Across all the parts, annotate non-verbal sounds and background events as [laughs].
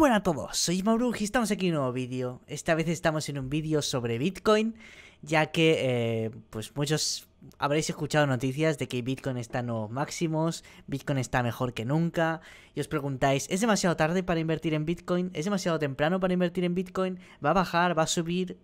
buenas a todos, soy Mauro y estamos aquí en un nuevo vídeo. Esta vez estamos en un vídeo sobre Bitcoin, ya que eh, pues muchos habréis escuchado noticias de que Bitcoin está en nuevos máximos, Bitcoin está mejor que nunca, y os preguntáis, ¿es demasiado tarde para invertir en Bitcoin? ¿Es demasiado temprano para invertir en Bitcoin? ¿Va a bajar? ¿Va a subir?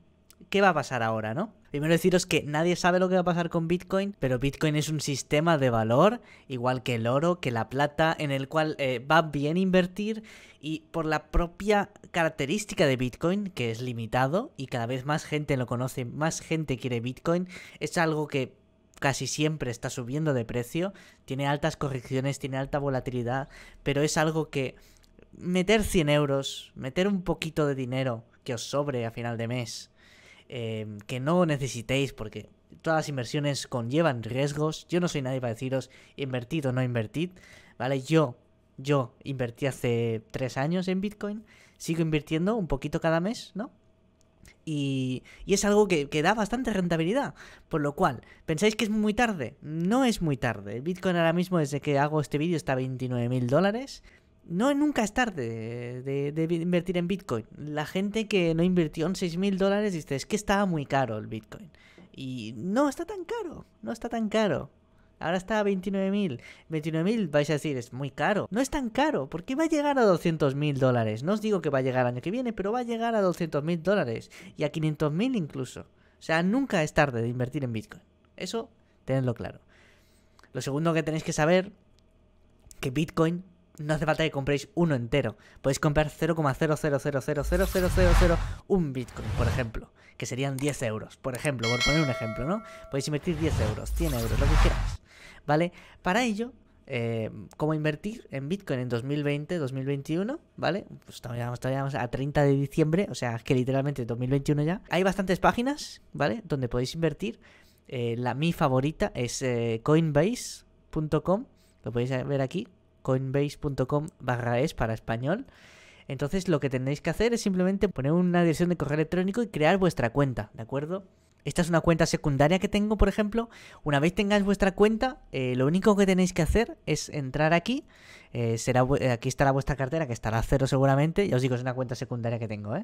qué va a pasar ahora, ¿no? Primero deciros que nadie sabe lo que va a pasar con Bitcoin, pero Bitcoin es un sistema de valor, igual que el oro, que la plata, en el cual eh, va bien invertir y por la propia característica de Bitcoin, que es limitado y cada vez más gente lo conoce, más gente quiere Bitcoin, es algo que casi siempre está subiendo de precio, tiene altas correcciones, tiene alta volatilidad, pero es algo que meter 100 euros, meter un poquito de dinero que os sobre a final de mes, Em, que no necesitéis porque todas las inversiones conllevan riesgos. Yo no soy nadie para deciros invertid o no invertid, ¿vale? Yo, yo invertí hace tres años en Bitcoin, sigo invirtiendo un poquito cada mes, ¿no? Y, y, es algo que, que, da bastante rentabilidad. Por lo cual, ¿pensáis que es muy tarde? No es muy tarde. Bitcoin ahora mismo, desde que hago este vídeo, está a 29 mil dólares no nunca es tarde de, invertir en Bitcoin. La gente que no invirtió en 6.000 dólares dice, es que estaba muy caro el Bitcoin. Y no está tan caro, no está tan caro. Ahora está a 29.000. 29.000 vais a decir, es muy caro. No es tan caro, porque va a llegar a 200.000 dólares. No os digo que va a llegar el año que viene, pero va a llegar a 200.000 dólares. Y a 500.000 incluso. O sea, nunca es tarde de invertir en Bitcoin. Eso, tenedlo claro. Lo segundo que tenéis que saber, que Bitcoin no hace falta que compréis uno entero. Podéis comprar un Bitcoin, por ejemplo. Que serían 10 euros, por ejemplo, por poner un ejemplo, ¿no? Podéis invertir 10 euros, 100 euros, lo que quieras. ¿Vale? Para ello, cómo invertir en Bitcoin en 2020, 2021, ¿vale? Pues todavía vamos, a 30 de diciembre, o sea, que literalmente 2021 ya. Hay bastantes páginas, ¿vale? Donde podéis invertir. la mi favorita es coinbase.com, lo podéis ver aquí, coinbase.com barra es para español. Entonces lo que tendréis que hacer es simplemente poner una dirección de correo electrónico y crear vuestra cuenta, ¿de acuerdo? Esta es una cuenta secundaria que tengo, por ejemplo. Una vez tengáis vuestra cuenta, eh, lo único que tenéis que hacer es entrar aquí. Eh, será, eh, aquí estará vuestra cartera, que estará a cero seguramente. Ya os digo, es una cuenta secundaria que tengo,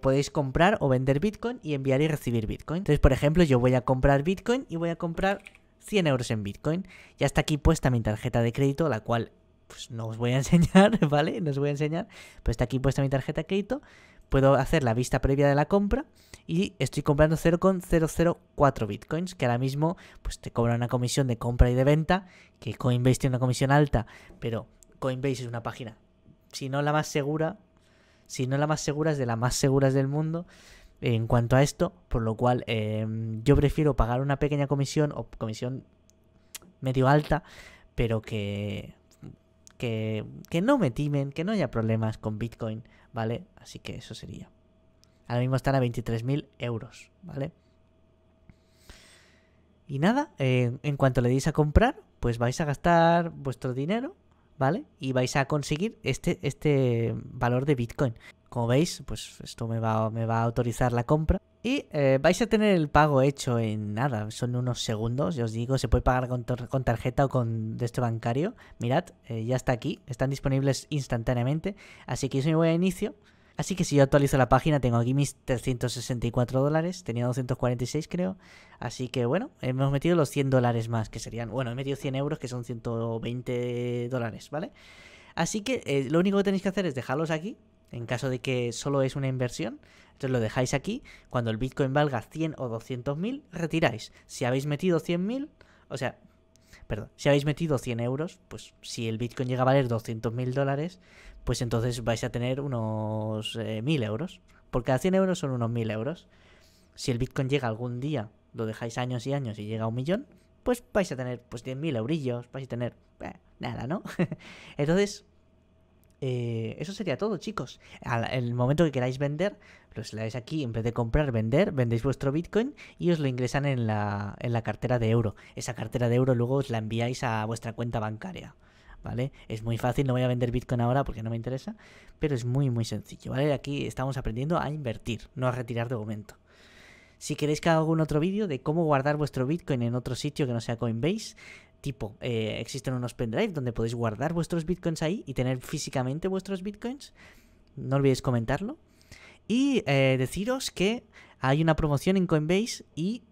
podéis comprar o vender Bitcoin y enviar y recibir Bitcoin. Entonces, por ejemplo, yo voy a comprar Bitcoin y voy a comprar 100 euros en Bitcoin. ya está aquí puesta mi tarjeta de crédito, la cual pues no os voy a [laughs] enseñar, ¿vale? No os voy a enseñar. Pues está aquí puesta mi tarjeta de crédito. Puedo hacer la vista previa de la compra y estoy comprando 0,004 bitcoins, que ahora mismo pues te cobran una comisión de compra y de venta, que Coinbase tiene una comisión alta, pero Coinbase es una página, si no la más segura, si no la más segura es de las más seguras del mundo, en cuanto a esto, por lo cual em, yo prefiero pagar una pequeña comisión o comisión medio alta, pero que, que, que no me timen, que no haya problemas con Bitcoin, ¿vale? Así que eso sería. Ahora mismo están a 23.000 euros, ¿vale? Y nada, eh, en cuanto le deis a comprar, pues vais a gastar vuestro dinero ¿vale? Y vais a conseguir este, este valor de Bitcoin. Como veis, pues esto me va, me va a autorizar la compra. Y eh, vais a tener el pago hecho en nada, son unos segundos, ya os digo, se puede pagar con, con tarjeta o con de este bancario. Mirad, eh, ya está aquí, están disponibles instantáneamente. Así que es me voy a inicio. Así que si yo actualizo la página, tengo aquí mis 364 dólares. Tenía 246, creo. Así que bueno, hemos metido los 100 dólares más, que serían, bueno, he metido 100 euros, que son 120 dólares, ¿vale? Así que eh, lo único que tenéis que hacer es dejarlos aquí, en caso de que solo es una inversión. Entonces lo dejáis aquí. Cuando el Bitcoin valga 100 o 200 mil, retiráis. Si habéis metido 100 mil, o sea, Perdón, si habéis metido 100 euros, pues si el Bitcoin llega a valer 200.000 dólares, pues entonces vais a tener unos eh, mil 1.000 euros. Porque cada 100 euros son unos 1.000 euros. Si el Bitcoin llega algún día, lo dejáis años y años y llega a un millón, pues vais a tener pues mil eurillos, vais a tener eh, nada, ¿no? [laughs] entonces eh, eso sería todo, chicos. Al el momento que queráis vender, pues la dais aquí, en vez de comprar, vender, vendéis vuestro Bitcoin y os lo ingresan en la, en la cartera de euro. Esa cartera de euro luego os la enviáis a vuestra cuenta bancaria. ¿Vale? Es muy fácil, no voy a vender Bitcoin ahora porque no me interesa, pero es muy, muy sencillo, ¿vale? Aquí estamos aprendiendo a invertir, no a retirar de momento. Si queréis que haga algún otro vídeo de cómo guardar vuestro Bitcoin en otro sitio que no sea Coinbase, tipo, eh, existen unos pendrive donde podéis guardar vuestros Bitcoins ahí y tener físicamente vuestros Bitcoins, no olvidéis comentarlo. Y eh, deciros que hay una promoción en Coinbase y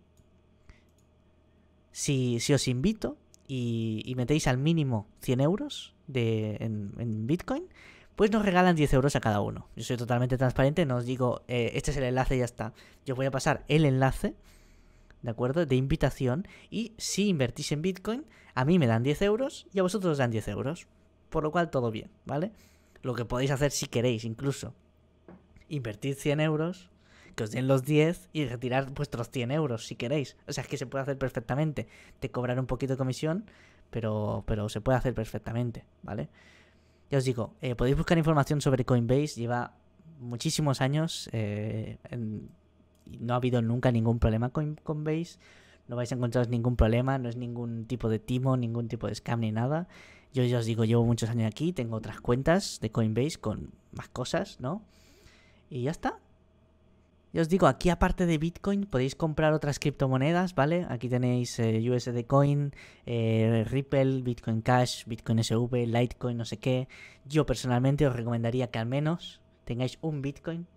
si, os invito y, metéis al mínimo 100 euros en Bitcoin, pues nos regalan 10 euros a cada uno. Yo soy totalmente transparente, no os digo, eh, este es el enlace y ya está. Yo voy a pasar el enlace, ¿de acuerdo? De invitación. Y si invertís en Bitcoin, a mí me dan 10 euros y a vosotros os dan 10 euros. Por lo cual todo bien, ¿vale? Lo que podéis hacer si queréis, incluso. Invertir 100 euros, que os den los 10 y retirar vuestros 100 euros si queréis. O sea, es que se puede hacer perfectamente. Te cobrar un poquito de comisión, pero, pero se puede hacer perfectamente, ¿vale? Ya os digo, eh, podéis buscar información sobre Coinbase, lleva muchísimos años, eh, no ha habido nunca ningún problema con Coinbase, no vais a encontrar ningún problema, no es ningún tipo de timo, ningún tipo de scam ni nada. Yo ya os digo, llevo muchos años aquí, tengo otras cuentas de Coinbase con más cosas, ¿no? Y ya está, yo os digo, aquí aparte de Bitcoin podéis comprar otras criptomonedas, ¿vale? Aquí tenéis eh, USD Coin, eh, Ripple, Bitcoin Cash, Bitcoin SV, Litecoin, no sé qué. Yo personalmente os recomendaría que al menos tengáis un Bitcoin.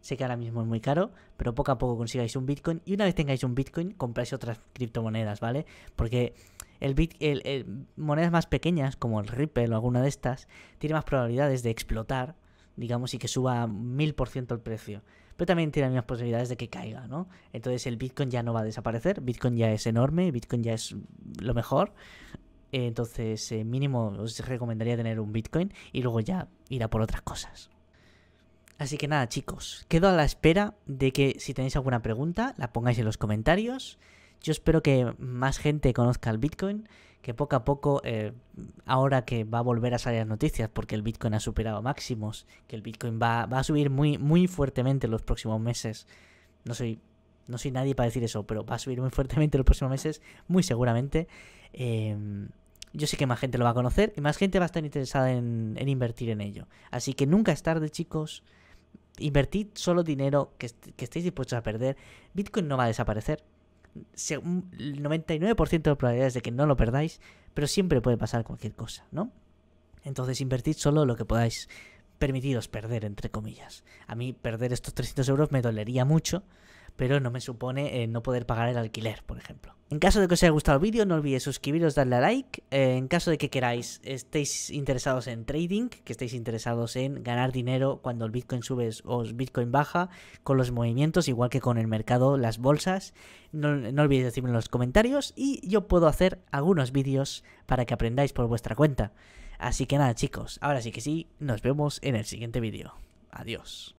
Sé que ahora mismo es muy caro, pero poco a poco consigáis un Bitcoin. Y una vez tengáis un Bitcoin, compráis otras criptomonedas, ¿vale? Porque monedas más pequeñas, como el Ripple o alguna de estas, tiene más probabilidades de explotar digamos, y que suba mil por ciento el precio. Pero también tiene las mismas posibilidades de que caiga, ¿no? Entonces el Bitcoin ya no va a desaparecer, Bitcoin ya es enorme, Bitcoin ya es lo mejor. Entonces, eh, mínimo os recomendaría tener un Bitcoin y luego ya irá por otras cosas. Así que nada, chicos, quedo a la espera de que si tenéis alguna pregunta, la pongáis en los comentarios. Yo espero que más gente conozca el Bitcoin, que poco a poco, eh, ahora que va a volver a salir las noticias, porque el Bitcoin ha superado máximos, que el Bitcoin va, a subir muy, muy fuertemente en los próximos meses. No soy, no soy nadie para decir eso, pero va a subir muy fuertemente en los próximos meses, muy seguramente. Em, yo sé que más gente lo va a conocer y más gente va a estar interesada en, invertir en ello. Así que nunca es tarde, chicos. Invertid solo dinero que estéis dispuestos a perder. Bitcoin no va a desaparecer, el 99% de probabilidades de que no lo perdáis, pero siempre puede pasar cualquier cosa, ¿no? Entonces invertid solo lo que podáis permitidos perder, entre comillas. A mí perder estos 300 euros me dolería mucho, pero no me supone eh, no poder pagar el alquiler, por ejemplo. En caso de que os haya gustado el vídeo, no olvidéis suscribiros, darle a like. Eh, en caso de que queráis, estéis interesados en trading, que estéis interesados en ganar dinero cuando el Bitcoin sube o el Bitcoin baja, con los movimientos, igual que con el mercado, las bolsas, no, no olvidéis decirme en los comentarios y yo puedo hacer algunos vídeos para que aprendáis por vuestra cuenta. Así que nada chicos, ahora sí que sí, nos vemos en el siguiente vídeo. Adiós.